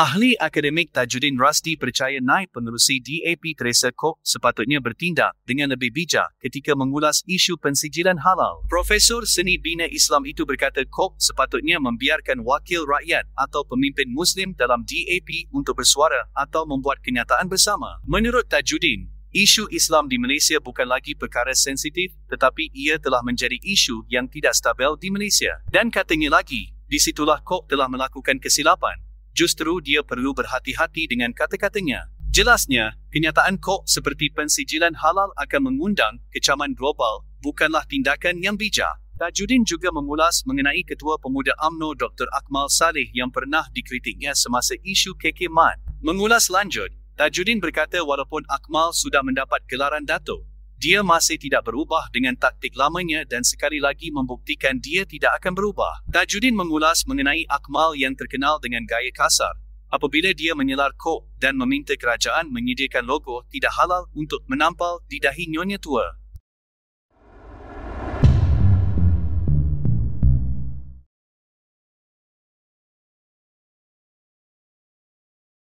Ahli akademik Tajuddin Rusty percaya naib penerusi DAP Teresa Kok sepatutnya bertindak dengan lebih bijak ketika mengulas isu pensijilan halal. Profesor Seni Bina Islam itu berkata Kok sepatutnya membiarkan wakil rakyat atau pemimpin Muslim dalam DAP untuk bersuara atau membuat kenyataan bersama. Menurut Tajuddin, Isu Islam di Malaysia bukan lagi perkara sensitif tetapi ia telah menjadi isu yang tidak stabil di Malaysia. Dan katanya lagi, disitulah Kok telah melakukan kesilapan justru dia perlu berhati-hati dengan kata-katanya. Jelasnya, kenyataan kok seperti pensijilan halal akan mengundang kecaman global bukanlah tindakan yang bijak. Tajuddin juga mengulas mengenai Ketua Pemuda AMNO Dr. Akmal Saleh yang pernah dikritiknya semasa isu KK Mat. Mengulas lanjut, Tajuddin berkata walaupun Akmal sudah mendapat gelaran Dato' dia masih tidak berubah dengan taktik lamanya dan sekali lagi membuktikan dia tidak akan berubah. Tajuddin mengulas mengenai Akmal yang terkenal dengan gaya kasar. Apabila dia menyelar kok dan meminta kerajaan menyediakan logo tidak halal untuk menampal di dahi nyonya tua.